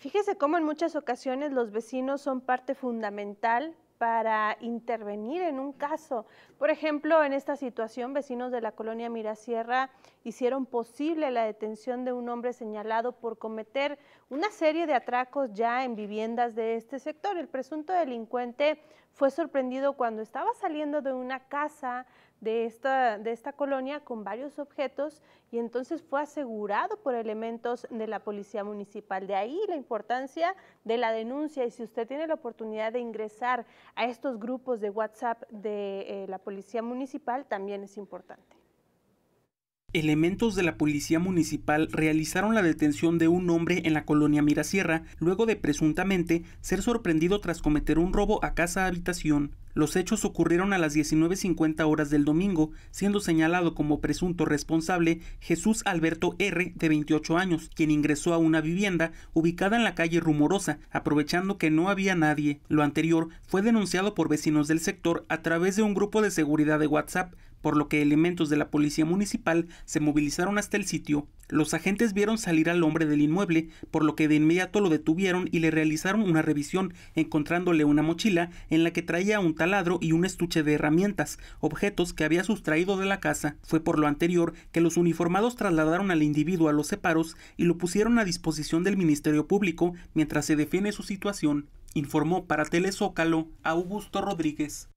Fíjese cómo en muchas ocasiones los vecinos son parte fundamental para intervenir en un caso. Por ejemplo, en esta situación, vecinos de la colonia Mirasierra hicieron posible la detención de un hombre señalado por cometer una serie de atracos ya en viviendas de este sector. El presunto delincuente fue sorprendido cuando estaba saliendo de una casa de esta, de esta colonia con varios objetos y entonces fue asegurado por elementos de la Policía Municipal. De ahí la importancia de la denuncia y si usted tiene la oportunidad de ingresar a estos grupos de WhatsApp de eh, la Policía Municipal, también es importante. Elementos de la policía municipal realizaron la detención de un hombre en la colonia Mirasierra luego de presuntamente ser sorprendido tras cometer un robo a casa habitación. Los hechos ocurrieron a las 19.50 horas del domingo, siendo señalado como presunto responsable Jesús Alberto R., de 28 años, quien ingresó a una vivienda ubicada en la calle Rumorosa, aprovechando que no había nadie. Lo anterior fue denunciado por vecinos del sector a través de un grupo de seguridad de WhatsApp, por lo que elementos de la policía municipal se movilizaron hasta el sitio. Los agentes vieron salir al hombre del inmueble, por lo que de inmediato lo detuvieron y le realizaron una revisión, encontrándole una mochila en la que traía un taladro y un estuche de herramientas, objetos que había sustraído de la casa. Fue por lo anterior que los uniformados trasladaron al individuo a los separos y lo pusieron a disposición del Ministerio Público mientras se define su situación, informó para Telezócalo Augusto Rodríguez.